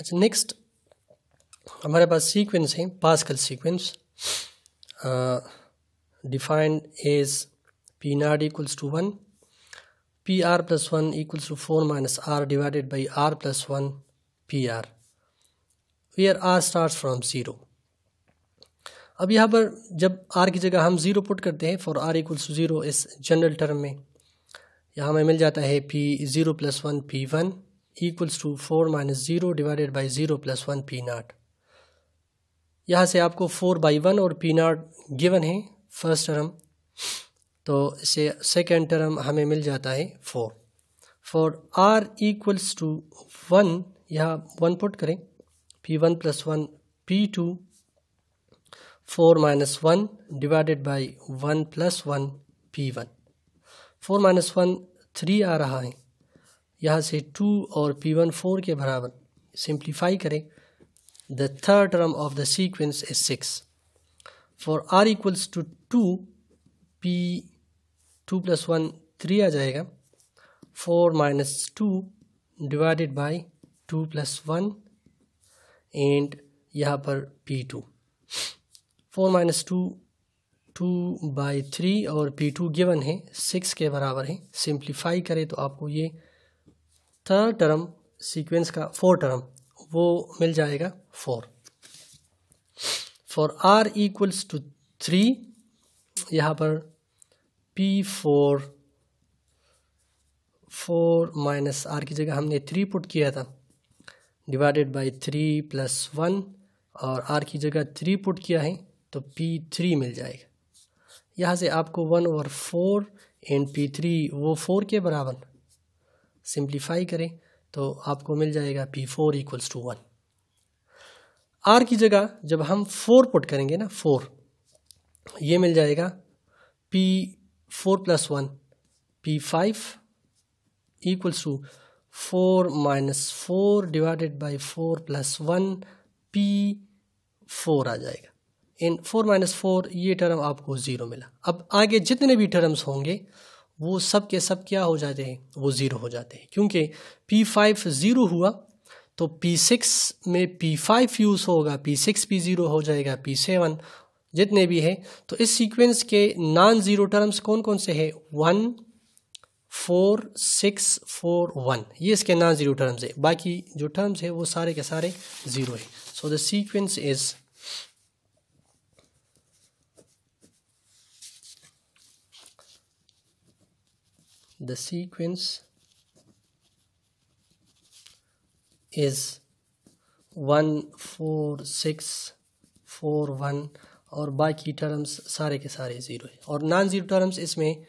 अच्छा नेक्स्ट हमारे पास सीक्वेंस है Pascal sequence defined as P naught equals to one P R plus one equals to four minus R divided by R plus one P R we R R start from zero अब यहाँ पर जब are की जगह हम zero put करते हैं for R equals to zero इस जनरल टर्म में यहाँ हमें मिल जाता है P zero plus one P one equals to four minus zero divided by zero plus one P naught यहाँ से आपको फोर बाई वन और पी नाट गिवन है फर्स्ट टर्म तो इसे सेकेंड टर्म हमें मिल जाता है four for R equals to one यहाँ वन पुट करें P one plus one P two four minus one divided by one plus one P one four minus one three आ रहा है यहाँ से टू और पी वन फोर के बराबर सिंप्लीफाई करें the third term of the sequence is six for R equals to two P two plus one three आ जाएगा four minus two divided by two plus one and यहाँ पर P two four minus two two by three और P two given है six के बराबर है simplify करें तो आपको ये थर्ड टर्म सीक्वेंस का फोर टर्म वो मिल जाएगा four for R equals to three यहाँ पर P four four minus R की जगह हमने थ्री पुट किया था divided by three plus one और आर की जगह थ्री पुट किया है तो पी थ्री मिल जाएगा यहाँ से आपको वन और फोर एंड पी थ्री वो फोर के बराबर सिंप्लीफाई करें तो आपको मिल जाएगा P four equals to one R की जगह जब हम फोर पुट करेंगे ना फोर ये मिल जाएगा P four plus one P five equals to four minus four divided by four plus one P four आ जाएगा इन फोर माइनस फोर ये टर्म आपको ज़ीरो मिला अब आगे जितने भी टर्म्स होंगे वो सब के सब क्या हो जाते हैं वो ज़ीरो हो जाते हैं क्योंकि पी फाइव ज़ीरो हुआ तो पी सिक्स में पी फाइव यूज़ होगा पी सिक्स पी ज़ीरो हो जाएगा पी सेवन जितने भी हैं तो इस सीक्वेंस के नॉन ज़ीरो टर्म्स कौन कौन से हैं one four six four one ये इसके नॉन ज़ीरो टर्म्स है बाकी जो टर्म्स है वो सारे के सारे ज़ीरो है so the sequence is the sequence is one four six four one और बाकी टर्म्स सारे के सारे ज़ीरो है और नॉन ज़ीरो टर्म्स इसमें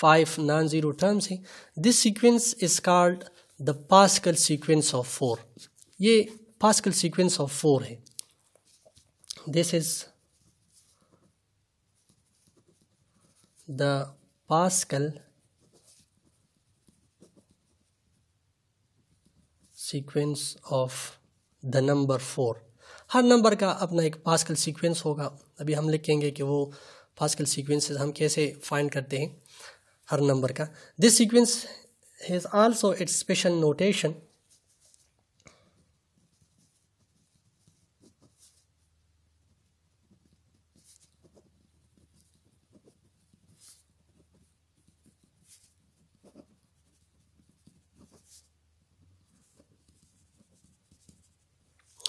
फाइव नॉन ज़ीरो टर्म्स हैं this sequence is called the Pascal sequence of four ये पास्कल सीक्वेंस ऑफ फोर है this is the Pascal sequence of the number four हर नंबर का अपना एक पास्कल सीक्वेंस होगा अभी हम लिखेंगे कि वो पास्कल सीक्वेंसेस हम कैसे फाइंड करते हैं हर नंबर का this sequence has also its special notation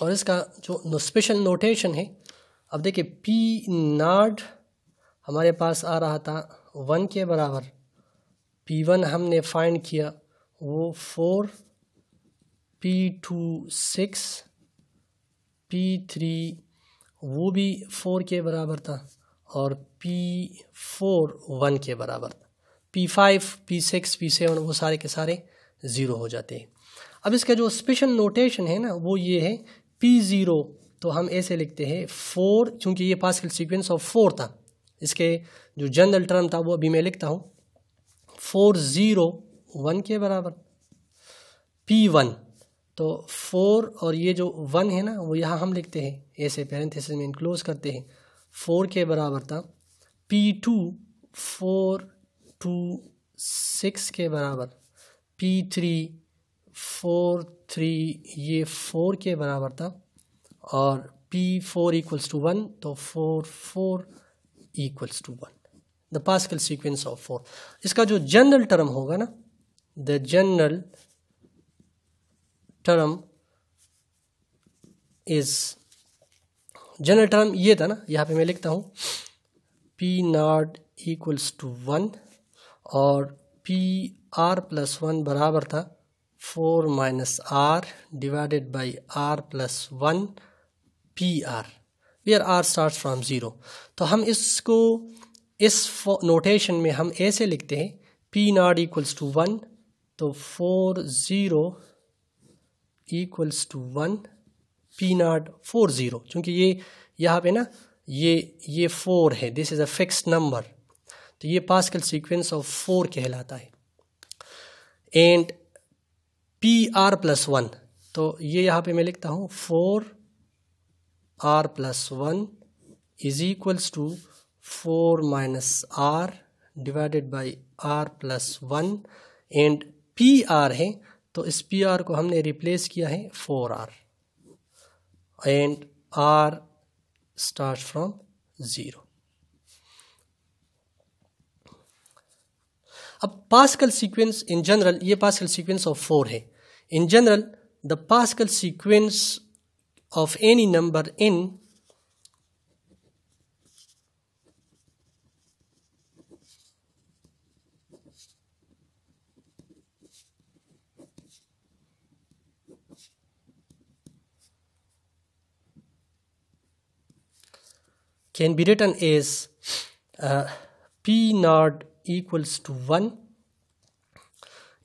और इसका जो स्पेशल नोटेशन है अब देखिए पी नाट हमारे पास आ रहा था वन के बराबर पी वन हमने फाइंड किया वो four P two six P three वो भी फोर के बराबर था और पी फोर वन के बराबर था P five P six P seven वो सारे के सारे ज़ीरो हो जाते हैं अब इसका जो स्पेशल नोटेशन है ना वो ये है पी ज़ीरो तो हम ऐसे लिखते हैं फोर चूँकि ये पास सीक्वेंस ऑफ फोर था इसके जो जनरल टर्म था वो अभी मैं लिखता हूँ फोर ज़ीरो वन के बराबर पी वन तो फोर और ये जो वन है ना वो यहाँ हम लिखते हैं ऐसे पैरेंथेसिस में इनक्लोज करते हैं फोर के बराबर था P two four two six के बराबर पी थ्री फोर थ्री ये फोर के बराबर था और P four equals to one तो four four equals to one the Pascal sequence of four इसका जो जनरल टर्म होगा ना the general term is general term ये था ना यहाँ पे मैं लिखता हूँ P naught equals to one और पी आर प्लस वन बराबर था four minus R divided by R plus one P R where R start from zero तो हम इसको इस नोटेशन में हम ऐसे लिखते हैं P naught equals to one तो four zero equals to one P naught four zero चूँकि ये यहाँ पे ना ये ये फोर है this is a fix number तो ये पास्कल सीक्वेंस ऑफ फोर कहलाता है and P R plus one तो ये यहाँ पे मैं लिखता हूँ four R plus one is equals to four minus R divided by R plus one and P are है तो इस पी आर को हमने रिप्लेस किया है four R and R start from zero अब पास्कल सीक्वेंस इन जनरल ये Pascal sequence of four है In general, the Pascal sequence of any number n can be written as uh, p naught equals to 1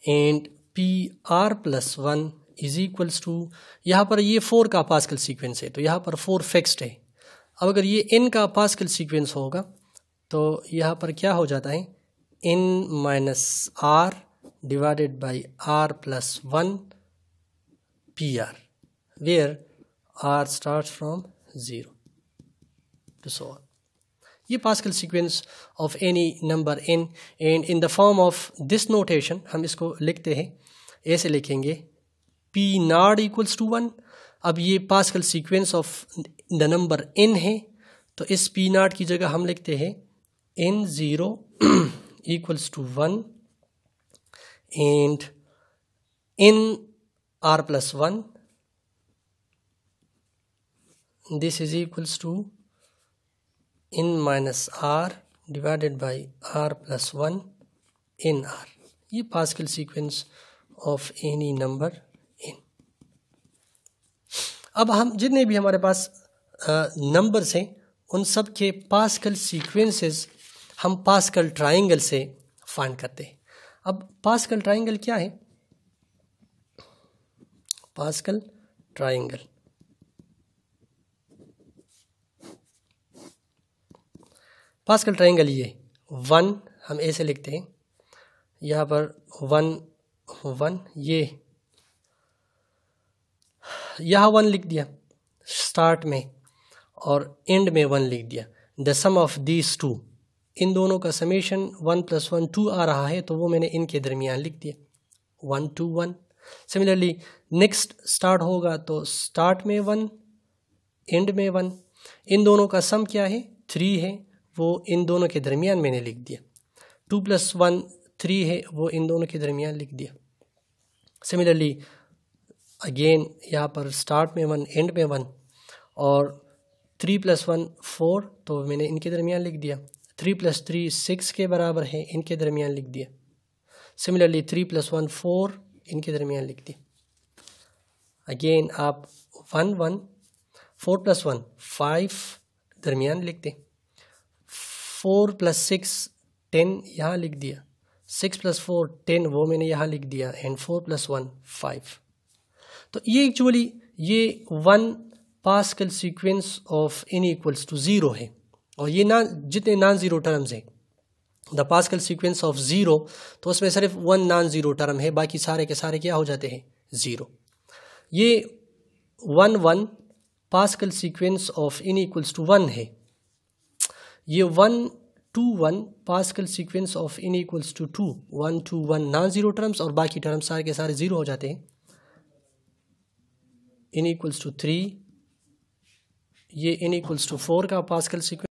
and P R plus one is equals to यहाँ पर ये four का pascal sequence है तो यहाँ पर four fixed है अब अगर ये एन का पास्कल सीक्वेंस होगा तो यहाँ पर क्या हो जाता है N minus R divided by R plus one P R where R start from zero to solve ये Pascal sequence of any number N and in the form of this notation हम इसको लिखते हैं ऐसे लिखेंगे P naught equals to one अब ये Pascal sequence of the number N है तो इस पी नाड की जगह हम लिखते हैं N zero equals to one and N R plus one this is equals to N minus R divided by R plus one N R ये Pascal sequence of any number N अब हम जितने भी हमारे पास नंबर्स हैं उन सब के पास्कल सीक्वेंसेस हम पास्कल ट्राइंगल से फाइंड करते हैं अब पास्कल ट्राइंगल क्या है पास्कल ट्राइंगल पास्कल ट्राइंगल ये वन हम ऐसे लिखते हैं यहाँ पर वन वन ये यहाँ वन लिख दिया स्टार्ट में और एंड में वन लिख दिया the sum of these two इन दोनों का summation one plus one two आ रहा है तो वो मैंने इनके दरमियान लिख दिया one two one similarly next start होगा तो स्टार्ट में वन एंड में वन इन दोनों का सम क्या है थ्री है वो इन दोनों के दरमियान मैंने लिख दिया टू प्लस वन थ्री है वो इन दोनों के दरमियान लिख दिया सिमिलरली अगेन यहाँ पर स्टार्ट में वन एंड में वन और थ्री प्लस वन फोर तो मैंने इनके दरमियान लिख दिया थ्री प्लस थ्री सिक्स के बराबर है इनके दरमियान लिख दिया similarly three plus one four इनके दरमियान लिख दिया अगेन आप one one four plus one five दरमियान लिख दें फोर प्लस सिक्स टेन यहाँ लिख दिया सिक्स प्लस फोर टेन वो मैंने यहाँ लिख दिया and four plus one five तो ये एक्चुअली ये one Pascal sequence of N equals to zero है और ये ना जितने नॉन ज़ीरो टर्म्स हैं the Pascal sequence of zero तो उसमें सिर्फ वन नॉन ज़ीरो टर्म है बाकी सारे के सारे क्या हो जाते हैं ज़ीरो ये one one Pascal sequence of N equals to one है ये one two one Pascal sequence of N equals to two one two one non zero terms और बाकी टर्म्स सारे के सारे ज़ीरो हो जाते हैं इन इक्वल्स टू थ्री ये इन इक्वल्स टू फोर का पासकल सिक्वेंस